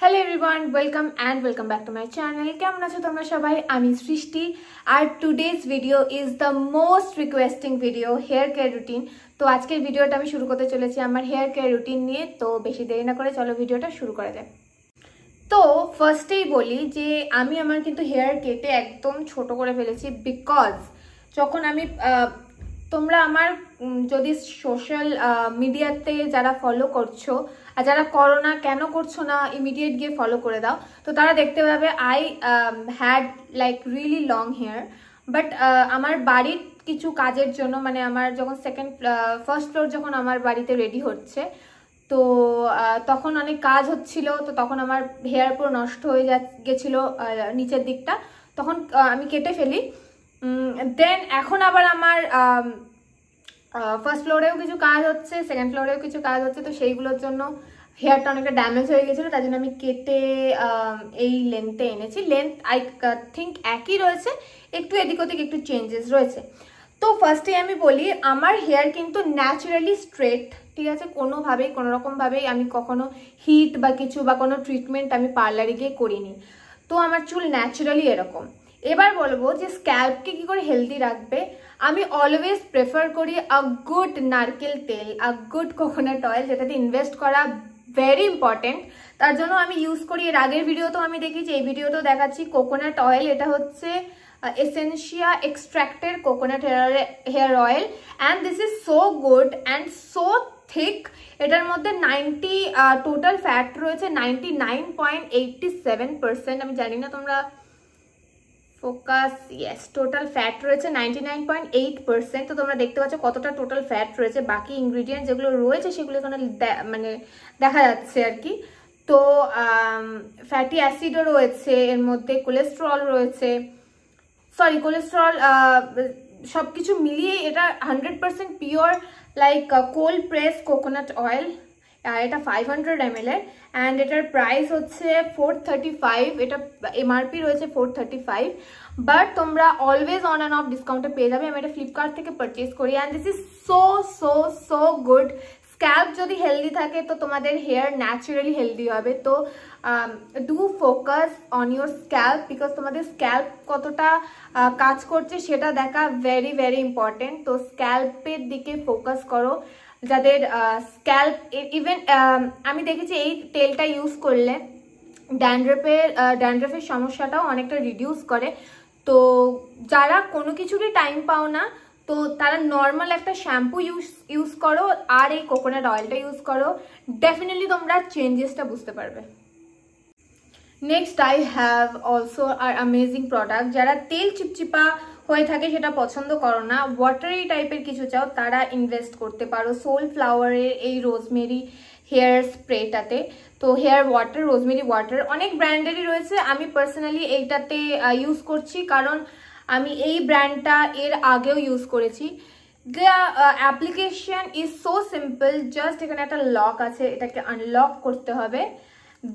hello everyone welcome and welcome back to my channel কেমন আছো তোমরা সবাই আমি সৃষ্টি আর today's video is the most requesting video hair care routine তো আজকের ভিডিওটা আমি শুরু করতে চলেছি আমার হেয়ার কেয়ার রুটিন নিয়ে তো বেশি দেরি না করে চলো ভিডিওটা শুরু করা যায় তো ফার্স্টেই বলি যে আমি আমার কিন্তু হেয়ার কেটে একদম ছোট করে ফেলেছি বিকজ যখন আমি তোমরা আমার যদি সোশ্যাল মিডিয়াতে যারা ফলো করছো আর যারা করো না কেন করছো না ইমিডিয়েট গিয়ে ফলো করে দাও তো তারা দেখতে পাবে I had like really long hair but আমার বাড়ির কিছু কাজের জন্য মানে আমার যখন সেকেন্ড ফার্স্ট ফ্লোর যখন আমার বাড়িতে রেডি হচ্ছে তো তখন অনেক কাজ হচ্ছিল তো তখন আমার হেয়ার পুরো নষ্ট হয়ে যা গেছিলো নিচের দিকটা তখন আমি কেটে ফেলি দেন এখন আবার আমার ফার্স্ট ফ্লোরেও কিছু কাজ হচ্ছে সেকেন্ড ফ্লোরেও কিছু কাজ হচ্ছে তো সেইগুলোর জন্য হেয়ারটা অনেকটা ড্যামেজ হয়ে গেছিলো তার জন্য আমি কেটে এই লেন্থে এনেছি লেন্থ আই থিঙ্ক একই রয়েছে একটু এদিক ওদিক একটু চেঞ্জেস রয়েছে তো ফার্স্টে আমি বলি আমার হেয়ার কিন্তু ন্যাচারালি স্ট্রেট ঠিক আছে কোনোভাবেই কোনোরকমভাবেই আমি কখনো হিট বা কিছু বা কোনো ট্রিটমেন্ট আমি পার্লারে গিয়ে করিনি তো আমার চুল ন্যাচারালি এরকম এবার বলবো যে স্ক্যাল্পকে কী করে হেলদি রাখবে আমি অলওয়েজ প্রেফার করি আ গুড নারকেল তেল আ গুড কোকোনাট অয়েল যেটাতে ইনভেস্ট করা ভেরি ইম্পর্টেন্ট তার জন্য আমি ইউজ করি এর আগের ভিডিওতেও আমি দেখেছি এই ভিডিওতেও দেখাচ্ছি কোকোনাট অয়েল এটা হচ্ছে essential extracted coconut hair hair oil and this is so good and so thick এটার মধ্যে নাইনটি টোটাল ফ্যাট রয়েছে নাইনটি আমি জানি না তোমরা ফোকাস ইয়েস টোটাল ফ্যাট রয়েছে নাইনটি তো তোমরা দেখতে পাচ্ছ কতটা টোটাল ফ্যাট রয়েছে বাকি ইনগ্রিডিয়েন্ট যেগুলো রয়েছে সেগুলো এখানে মানে দেখা যাচ্ছে আর কি তো ফ্যাটি অ্যাসিডও রয়েছে এর মধ্যে কোলেস্ট্রল রয়েছে সরি কোলেস্ট্রল সব কিছু মিলিয়ে এটা hundred percent pure like cold press coconut oil আর এটা ফাইভ হান্ড্রেড এম এর অ্যান্ড এটার প্রাইস হচ্ছে ফোর থার্টি ফাইভ এটা এমআরপি রয়েছে ফোর থার্টি ফাইভ বাট তোমরা অলওয়েজ অন অ্যান্ড অফ ডিসকাউন্টে পেয়ে যাবে আমি এটা ফ্লিপকার্ট থেকে পারচেস করি and this is so so so good scalp যদি হেলদি থাকে তো তোমাদের হেয়ার ন্যাচুরালি হেলদি হবে তো do focus on your scalp because তোমাদের স্ক্যাল্প কতটা কাজ করছে সেটা দেখা ভেরি ভেরি ইম্পর্টেন্ট তো স্ক্যাল্পের দিকে ফোকাস করো যাদের স্ক্যাল্প ইভেন e, um, আমি দেখেছি এই তেলটা ইউজ করলে ড্যান্ড্রফের ড্যান্ড্রফের সমস্যাটাও অনেকটা রিডিউস করে তো যারা কোনো কিছুরই টাইম পাও না তো তারা নর্মাল একটা শ্যাম্পু ইউজ ইউজ করো আর এই কোকোনাট অয়েলটা ইউজ করো ডেফিনেটলি তোমরা চেঞ্জেসটা বুঝতে পারবে নেক্সট আই হ্যাভ অলসো আর অ্যামেজিং প্রোডাক্ট যারা তেল চিপচিপা হয়ে থাকে সেটা পছন্দ করো না ওয়াটারি টাইপের কিছু চাও তারা ইনভেস্ট করতে পারো সোল ফ্লাওয়ারের এই রোজমেরি হেয়ার স্প্রেটাতে তো হেয়ার ওয়াটার রোজমেরি ওয়াটার অনেক ব্র্যান্ডেরই রয়েছে আমি পার্সোনালি এইটাতে ইউজ করছি কারণ আমি এই ব্র্যান্ডটা এর আগেও ইউজ করেছি the application is so simple just এখানে একটা লক আছে এটাকে আনলক করতে হবে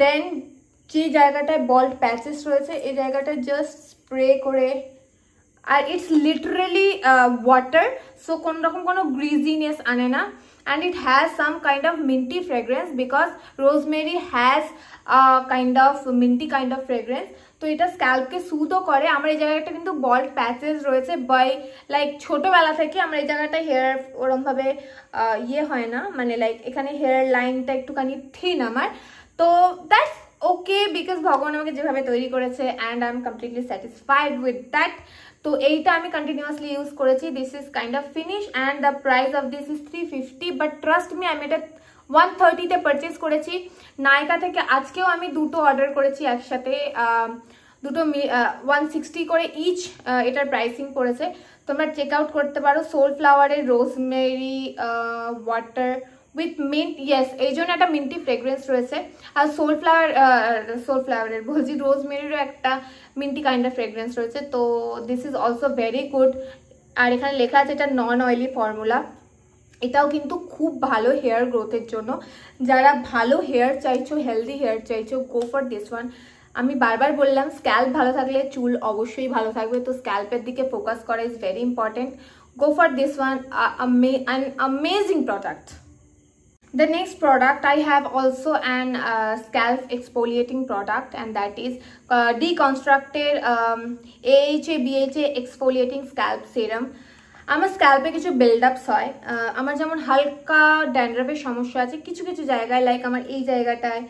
দেন যে জায়গাটায় বল্ট প্যাচেস রয়েছে এই জায়গাটা জাস্ট স্প্রে করে আর ইটস লিটারেলি ওয়াটার সো কোন রকম কোনো গ্রিজিনেস আনে না and it has some kind of minty fragrance because rosemary has kind of minty kind of fragrance তো এটা স্ক্যাল্পকে সুদও করে আমার এই জায়গাটা কিন্তু বল্ড প্যাচেস রয়েছে বাই লাইক ছোটোবেলা থেকে আমার এই জায়গাটা হেয়ার ওরমভাবে uh, ইয়ে হয় না মানে লাইক এখানে হেয়ার লাইনটা একটুখানি থিন আমার তো দ্যাটস ওকে বিকজ ভগবান আমাকে যেভাবে তৈরি করেছে and I am completely satisfied with that তো এইটা আমি কন্টিনিউয়াসলি ইউজ করেছি this is kind of finish and the price of this is three fifty but trust me আমি এটা ওয়ান থার্টিতে পারচেস করেছি নায়িকা থেকে আজকেও আমি দুটো অর্ডার করেছি একসাথে দুটো ওয়ান সিক্সটি করে ইচ এটার প্রাইসিং পড়েছে তোমরা চেক আউট করতে পারো সোল ফ্লাওয়ারের rosemary water with mint yes এই জন্য একটা মিন্টি ফ্রেগরেন্স রয়েছে আর সোল ফ্লাওয়ার সোল ফ্লাওয়ারের বলছি রোজমেরিরও একটা মিন্টি কাইন্ড অফ ফ্রেগরেন্স রয়েছে তো this is also very good আর এখানে লেখা আছে এটা নন অয়েলি ফর্মুলা এটাও কিন্তু খুব ভালো হেয়ার গ্রোথের জন্য যারা ভালো হেয়ার চাইছো হেলদি হেয়ার চাইছো গো ফর দিস ওয়ান আমি বারবার বললাম স্ক্যাল্প ভালো থাকলে চুল অবশ্যই ভালো থাকবে তো স্ক্যাল্পের দিকে ফোকাস করা is very important go for this one an amazing product the next product i have also an uh, scalp exfoliating product and that is uh, deconstructed um, aha bha exfoliating scalp serum আমার স্ক্যাল্পে কিছু build আপস হয় আমার যেমন হালকা ড্যান্ড্রাফের সমস্যা আছে কিছু কিছু জায়গায় লাইক আমার এই জায়গাটায়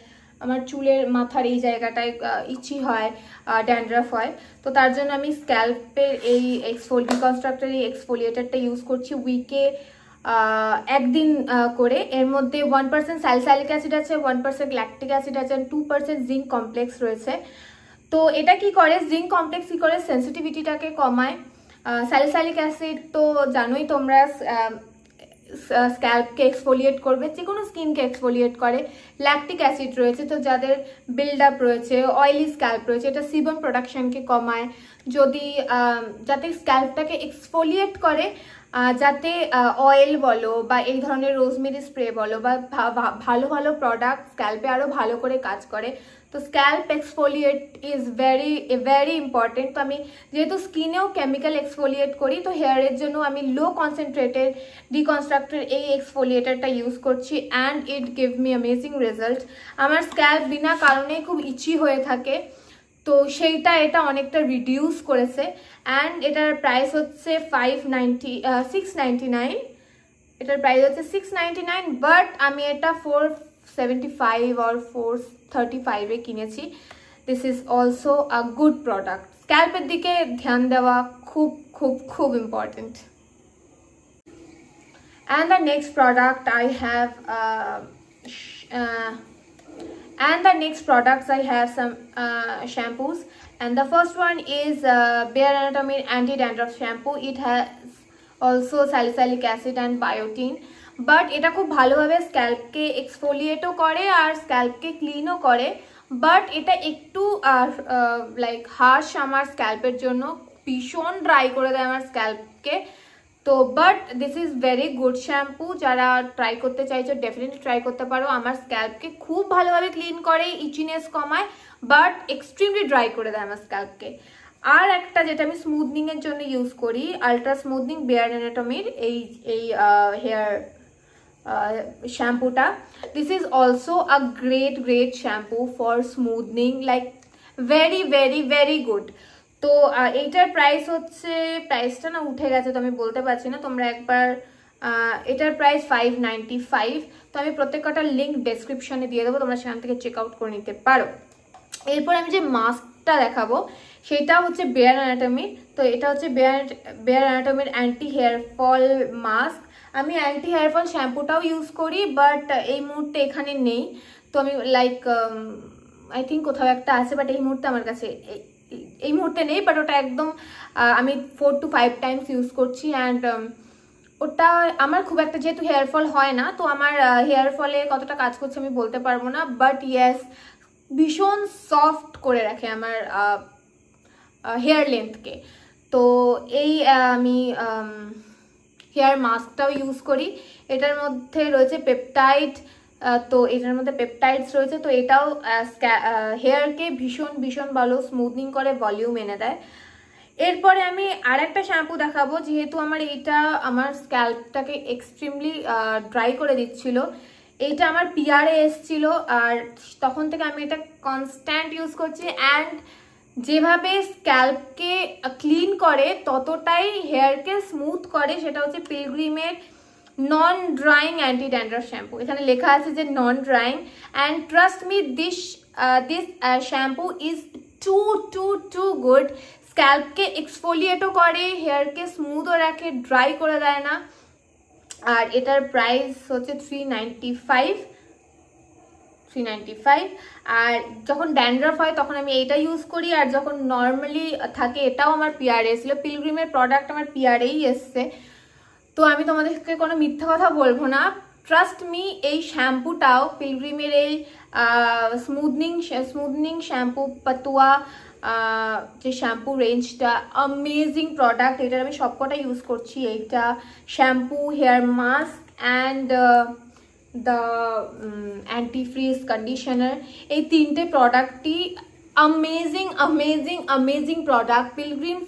আমার চুলের মাথার এই জায়গাটায় ইচি হয় ড্যান্ড্রাফ হয় তো তার জন্য আমি স্ক্যাল্পের এই এক্সফোল ডিকনস্ট্রাক্টার এই এক্সফোলিয়েটারটা ইউজ করছি উইকে একদিন করে এর মধ্যে ওয়ান পার্সেন্ট স্যালস্যালিক অ্যাসিড আছে ওয়ান পার্সেন্ট ল্যাকটিক অ্যাসিড আছে টু পার্সেন্ট জিঙ্ক কমপ্লেক্স রয়েছে তো এটা কি করে জিঙ্ক কমপ্লেক্স কী করে সেন্সিটিভিটিটাকে কমায় স্যালসাইলিক অ্যাসিড তো জানোই তোমরা স্ক্যাল্পকে এক্সফোলিয়েট করবে যে কোনো স্কিনকে এক্সফোলিয়েট করে ল্যাকটিক অ্যাসিড রয়েছে তো যাদের বিল্ড আপ রয়েছে অয়েলি স্ক্যাল্প রয়েছে এটা সিবন প্রোডাকশনকে কমায় যদি যাতে স্ক্যাল্পটাকে এক্সফোলিয়েট করে যাতে অয়েল বলো বা এই ধরনের রোজমেরি স্প্রে বলো বা ভালো ভালো প্রোডাক্ট স্ক্যাল্পে আরও ভালো করে কাজ করে তো scalp exfoliate is very very important তো আমি যেহেতু স্কিনেও কেমিক্যাল এক্সফোলিয়েট করি তো হেয়ারের জন্য আমি লো কনসেন্ট্রেটেড ডিকনস্ট্রাক্টের এই এক্সফোলিয়েটারটা ইউজ করছি and it give me amazing result আমার স্ক্যাল্প বিনা কারণে খুব ইচি হয়ে থাকে তো সেইটা এটা অনেকটা রিডিউস করেছে অ্যান্ড এটার প্রাইস হচ্ছে ফাইভ নাইনটি সিক্স নাইন এটার প্রাইস হচ্ছে সিক্স নাইন বাট আমি এটা ফোর সেভেন্টি ফাইভ আর ফোর থার্টি ফাইভে কিনেছি this is also a good product স্ক্যাল্পের দিকে ধ্যান দেওয়া খুব খুব খুব important and the next product I have and the next products i have some uh, shampoos and the first one is uh, anatomy anti dandruff shampoo it has also salicylic acid and biotin but it is bhalo bhabe scalp ke exfoliate kore and scalp ke clean o kore but ita ektu uh, uh, like harsh amar scalp er jonno bishon dry kore de amar scalp ke তো but this is very good shampoo যারা try করতে চাইছো definitely try করতে পারো আমার স্ক্যাল্পকে খুব ভালোভাবে clean করে ইচিনেস কমায় বাট এক্সট্রিমলি ড্রাই করে দেয় আমার স্ক্যাল্পকে আর একটা যেটা আমি স্মুথনিংয়ের জন্য ইউজ করি আলট্রা স্মুথনিং বেয়ার অ্যানাটমির এই এই হেয়ার শ্যাম্পুটা this is also a great great shampoo for smoothing like very very very good তো এইটার প্রাইস হচ্ছে প্রাইসটা না উঠে গেছে তো আমি বলতে পারছি না তোমরা একবার এটার প্রাইস ফাইভ নাইনটি ফাইভ তো আমি প্রত্যেক লিঙ্ক ডেসক্রিপশানে দিয়ে দেবো তোমরা সেখান থেকে চেক আউট করে নিতে পারো এরপর আমি যে মাস্কটা দেখাবো সেটা হচ্ছে বেয়ার অ্যানাটমির তো এটা হচ্ছে বেয়ার বেয়ার অ্যানাটমির অ্যান্টি হেয়ার ফল মাস্ক আমি অ্যান্টি হেয়ার ফল শ্যাম্পুটাও ইউজ করি বাট এই মুহূর্তে এখানে নেই তো আমি লাইক আই থিঙ্ক কোথাও একটা আছে বাট এই মুহূর্তে আমার কাছে এই মুহূর্তে নেই বাট ওটা একদম আমি four two five times use করছি অ্যান্ড um, ওটা আমার খুব একটা যেহেতু হেয়ার ফল হয় না তো আমার হেয়ার ফলে কতটা কাজ করছে আমি বলতে পারবো না বাট ইয়েস ভীষণ সফট করে রাখে আমার হেয়ার লেন্থকে তো এই আমি হেয়ার মাস্কটাও ইউজ করি এটার মধ্যে রয়েছে পেপটাইড তো এটার মধ্যে পেপটাইডস রয়েছে তো এটাও হেয়ারকে ভীষণ ভীষণ ভালো স্মুথনিং করে ভলিউম এনে দেয় এরপরে আমি আর একটা শ্যাম্পু দেখাবো যেহেতু আমার এইটা আমার স্ক্যাল্পটাকে এক্সট্রিমলি ড্রাই করে দিচ্ছিল এইটা আমার পিয়ারে এসছিল আর তখন থেকে আমি এটা কনস্ট্যান্ট ইউজ করছি অ্যান্ড যেভাবে স্ক্যাল্পকে ক্লিন করে ততটাই হেয়ারকে স্মুথ করে সেটা হচ্ছে পিলগ্রিমের non drying anti dandruff shampoo এখানে লেখা আছে যে non drying and trust me this this shampoo is too too too good স্ক্যাল্পকে এক্সফোলিয়েটও করে হেয়ারকে স্মুথও রাখে ড্রাই করে দেয় না আর এটার প্রাইস হচ্ছে three ninety five three five আর যখন ড্যান্ড্রফ হয় তখন আমি এইটা ইউজ করি আর যখন নর্মালি থাকে এটাও আমার পিআরএ ছিল পিলগ্রিমের প্রোডাক্ট আমার পিআরেই এসছে তো আমি তোমাদেরকে কোনো মিথ্যা কথা বলবো না ট্রাস্ট মি এই শ্যাম্পুটাও পিলগ্রিমের এই স্মুথনিং স্মুথনিং শ্যাম্পু পাতুয়া যে শ্যাম্পু রেঞ্জটা অ্যামেজিং প্রোডাক্ট এটার আমি সবকটা ইউজ করছি এইটা shampoo hair mask and the anti frizz conditioner এই তিনটে প্রোডাক্টটি amazing amazing amazing product Pilgrims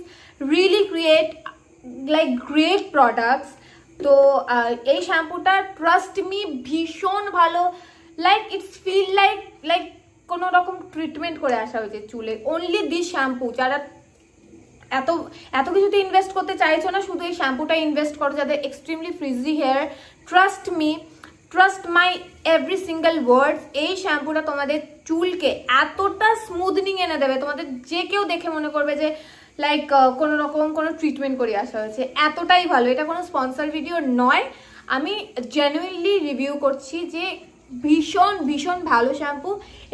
really create like great products তো এই শ্যাম্পুটা ট্রাস্ট মি ভীষণ ভালো like it's feel like like কোনো রকম ট্রিটমেন্ট করে আসা হয়েছে চুলে অনলি দিস শ্যাম্পু যারা এত এত কিছুতে ইনভেস্ট করতে চাইছো না শুধু এই শ্যাম্পুটা ইনভেস্ট করো যাদের extremely frizzy hair trust me trust my every single word এই শ্যাম্পুটা তোমাদের চুলকে এতটা স্মুথনিং এনে দেবে তোমাদের যে কেউ দেখে মনে করবে যে লাইক uh, কোনো রকম কোনো ট্রিটমেন্ট করে আসা হয়েছে এতটাই ভালো এটা কোনো স্পন্সার ভিডিও নয় আমি জেনুইনলি রিভিউ করছি যে ভীষণ ভীষণ ভালো শ্যাম্পু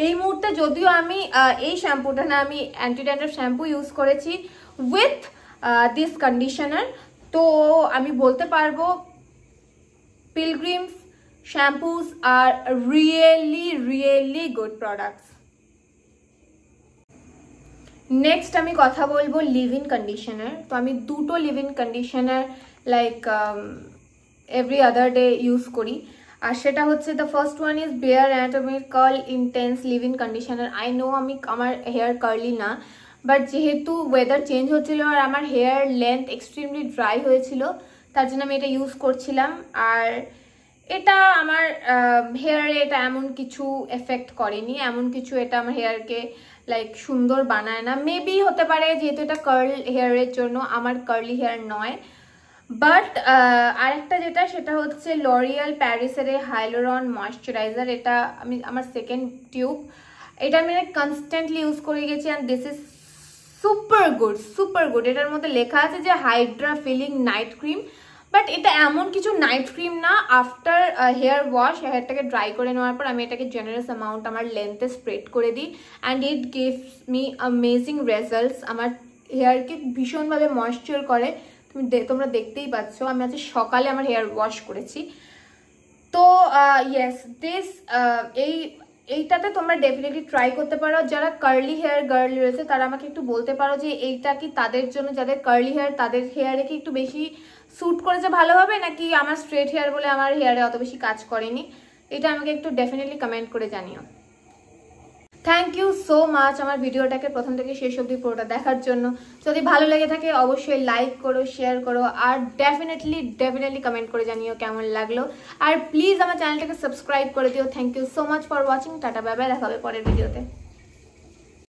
এই মুহূর্তে যদিও আমি এই শ্যাম্পুটা না আমি অ্যান্টি শ্যাম্পু ইউজ করেছি উইথ দিস কন্ডিশনার তো আমি বলতে পারবো Pilgrims shampoos are really really good products next আমি কথা বলবো লিভ ইন কন্ডিশনার তো আমি দুটো leave in conditioner like every other day use করি আর সেটা হচ্ছে the first one is bare অ্যাটমির curl intense leave in conditioner I know আমি আমার হেয়ার কার্লি না বাট যেহেতু ওয়েদার চেঞ্জ হচ্ছিল আর আমার হেয়ার লেন্থ এক্সট্রিমলি ড্রাই হয়েছিল তার জন্য আমি এটা ইউজ করছিলাম আর এটা আমার হেয়ারে um, এটা এমন কিছু এফেক্ট করেনি এমন কিছু এটা আমার হেয়ারকে লাইক সুন্দর বানায় না মেবি হতে পারে যেহেতু এটা কার্ল হেয়ারের জন্য আমার কার্লি হেয়ার নয় বাট আরেকটা যেটা সেটা হচ্ছে লরিয়াল প্যারিসের এ হাইলোরন ময়শ্চারাইজার এটা আমি আমার সেকেন্ড টিউব এটা আমি কনস্ট্যান্টলি ইউজ করে গেছি and this is super good super good এটার মধ্যে লেখা আছে যে hydra filling night cream but এটা এমন কিছু নাইট ক্রিম না আফটার হেয়ার ওয়াশ হেয়ারটাকে ড্রাই করে নেওয়ার পর আমি এটাকে জেনারেস অ্যামাউন্ট আমার লেন্থে স্প্রেড করে দিই and it gives me amazing results আমার হেয়ারকে ভীষণভাবে ময়শ্চার করে তুমি তোমরা দেখতেই পাচ্ছ আমি আজকে সকালে আমার হেয়ার ওয়াশ করেছি তো ইয়েস দিস এই এইটাতে তোমরা ডেফিনেটলি ট্রাই করতে পারো যারা কার্লি হেয়ার গার্ল রয়েছে তারা আমাকে একটু বলতে পারো যে এইটা কি তাদের জন্য যাদের কার্লি হেয়ার তাদের হেয়ারে কি একটু বেশি স্যুট করেছে ভালোভাবে নাকি আমার স্ট্রেট হেয়ার বলে আমার হেয়ারে অত বেশি কাজ করেনি এটা আমাকে একটু ডেফিনেটলি কমেন্ট করে জানিও থ্যাংক ইউ সো মাচ আমার ভিডিওটাকে প্রথম থেকে শেষ অবধি পুরোটা দেখার জন্য যদি ভালো লেগে থাকে অবশ্যই লাইক করো শেয়ার করো আর ডেফিনেটলি ডেফিনেটলি কমেন্ট করে জানিও কেমন লাগলো আর প্লিজ আমার চ্যানেলটাকে সাবস্ক্রাইব করে দিও thank you so much for watching tata bye দেখা হবে পরের ভিডিওতে